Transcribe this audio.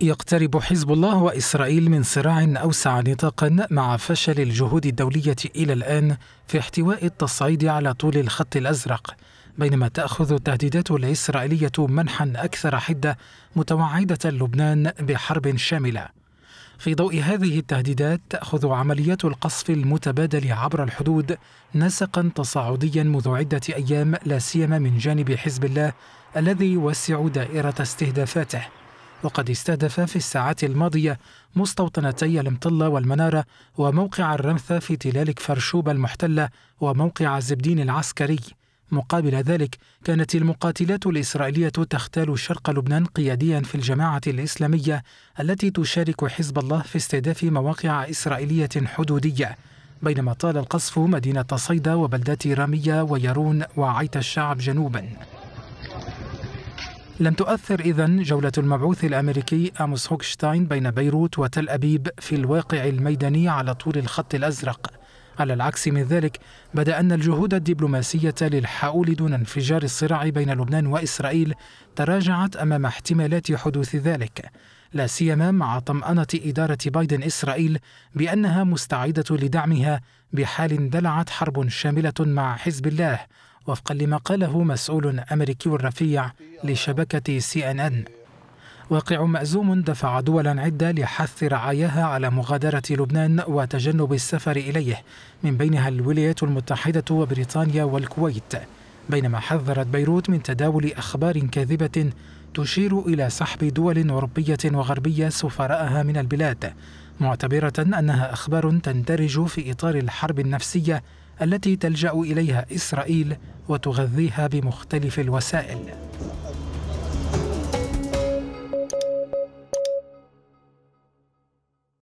يقترب حزب الله وإسرائيل من صراع أوسع نطاقا مع فشل الجهود الدولية إلى الآن في احتواء التصعيد على طول الخط الأزرق بينما تأخذ التهديدات الإسرائيلية منحا أكثر حدة متوعدة لبنان بحرب شاملة في ضوء هذه التهديدات تأخذ عمليات القصف المتبادل عبر الحدود نسقا تصاعديا منذ عدة أيام لا سيما من جانب حزب الله الذي يوسع دائرة استهدافاته وقد استهدف في الساعات الماضية مستوطنتي المطلة والمنارة وموقع الرمثة في تلال كفرشوب المحتلة وموقع زبدين العسكري مقابل ذلك كانت المقاتلات الإسرائيلية تختال شرق لبنان قياديا في الجماعة الإسلامية التي تشارك حزب الله في استهداف مواقع إسرائيلية حدودية بينما طال القصف مدينة صيدا وبلدات رامية ويرون وعيت الشعب جنوبا لم تؤثر إذا جولة المبعوث الأمريكي أموس هوكشتاين بين بيروت وتل أبيب في الواقع الميداني على طول الخط الأزرق على العكس من ذلك بدا ان الجهود الدبلوماسيه للحؤول دون انفجار الصراع بين لبنان واسرائيل تراجعت امام احتمالات حدوث ذلك لا سيما مع طمأنة إدارة بايدن إسرائيل بأنها مستعدة لدعمها بحال اندلعت حرب شاملة مع حزب الله وفقا لما قاله مسؤول أمريكي رفيع لشبكة سي أن أن واقع مأزوم دفع دولا عدة لحث رعاياها على مغادرة لبنان وتجنب السفر إليه من بينها الولايات المتحدة وبريطانيا والكويت بينما حذرت بيروت من تداول أخبار كاذبة تشير إلى سحب دول أوروبية وغربية سفراءها من البلاد معتبرة أنها أخبار تندرج في إطار الحرب النفسية التي تلجأ إليها إسرائيل وتغذيها بمختلف الوسائل